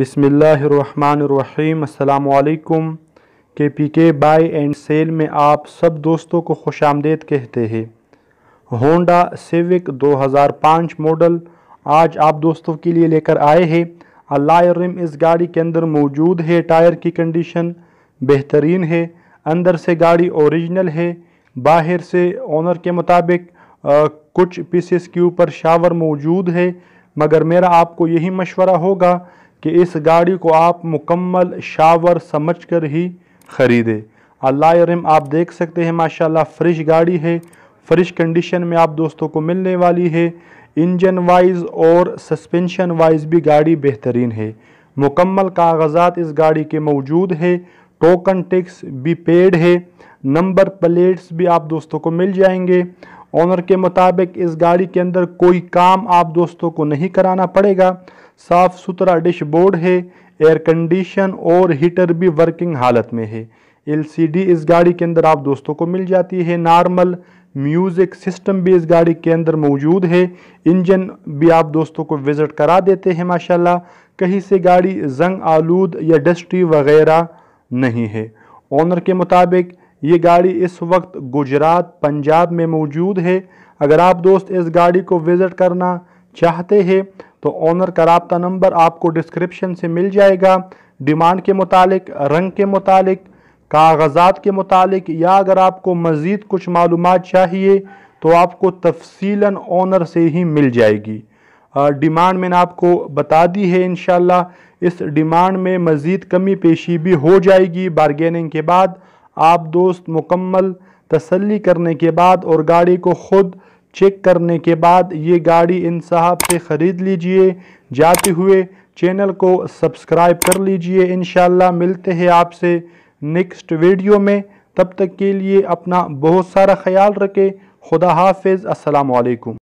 بسم اللہ الرحمن الرحیم السلام علیکم کے پی کے بائی اینڈ سیل میں آپ سب دوستوں کو خوش آمدید کہتے ہیں ہونڈا سیوک دو ہزار پانچ ماڈل آج آپ دوستوں کے لیے لے کر آئے ہیں اللہ اس گاڑی کے اندر موجود ہے ٹائر کی کنڈیشن بہترین ہے اندر سے گاڑی اوریجنل ہے باہر سے اونر کے مطابق کچھ پیسز کے اوپر شاور موجود ہے مگر میرا آپ کو یہی مشورہ ہوگا کہ اس گاڑی کو آپ مکمل شاور سمجھ کر ہی خریدے اللہ رحم آپ دیکھ سکتے ہیں ماشاءاللہ فریش گاڑی ہے فریش کنڈیشن میں آپ دوستوں کو ملنے والی ہے انجن وائز اور سسپنشن وائز بھی گاڑی بہترین ہے مکمل کاغذات اس گاڑی کے موجود ہے ٹوکن ٹیکس بھی پیڈ ہے نمبر پلیٹس بھی آپ دوستوں کو مل جائیں گے اونر کے مطابق اس گاڑی کے اندر کوئی کام آپ دوستوں کو نہیں کرانا پڑے گا صاف ستھرا ڈش بورڈ ہے ایئر کنڈیشن اور ہیٹر بھی ورکنگ حالت میں ہے ایل سی ڈی اس گاڑی کے اندر آپ دوستوں کو مل جاتی ہے نارمل میوزک سسٹم بھی اس گاڑی کے اندر موجود ہے انجن بھی آپ دوستوں کو وزٹ کرا دیتے ہیں ماشاءاللہ کہیں سے گاڑی زنگ آلود یا ڈسٹی وغیرہ نہیں ہے اونر کے مطابق یہ گاڑی اس وقت گجرات پنجاب میں موجود ہے اگر آپ دوست اس گاڑی کو وزٹ کرنا چاہتے ہیں تو آنر کا رابطہ نمبر آپ کو ڈسکرپشن سے مل جائے گا ڈیمانڈ کے متعلق رنگ کے متعلق کاغذات کے متعلق یا اگر آپ کو مزید کچھ معلومات چاہیے تو آپ کو تفصیلاً آنر سے ہی مل جائے گی ڈیمانڈ میں نے آپ کو بتا دی ہے انشاءاللہ اس ڈیمانڈ میں مزید کمی پیشی بھی ہو جائے گی بارگیننگ کے بعد آپ دوست مکمل تسلی کرنے کے بعد اور گاڑی کو خود چیک کرنے کے بعد یہ گاڑی ان صاحب سے خرید لیجئے جاتے ہوئے چینل کو سبسکرائب کر لیجئے انشاءاللہ ملتے ہیں آپ سے نیکسٹ ویڈیو میں تب تک کے لیے اپنا بہت سارا خیال رکھیں خدا حافظ السلام علیکم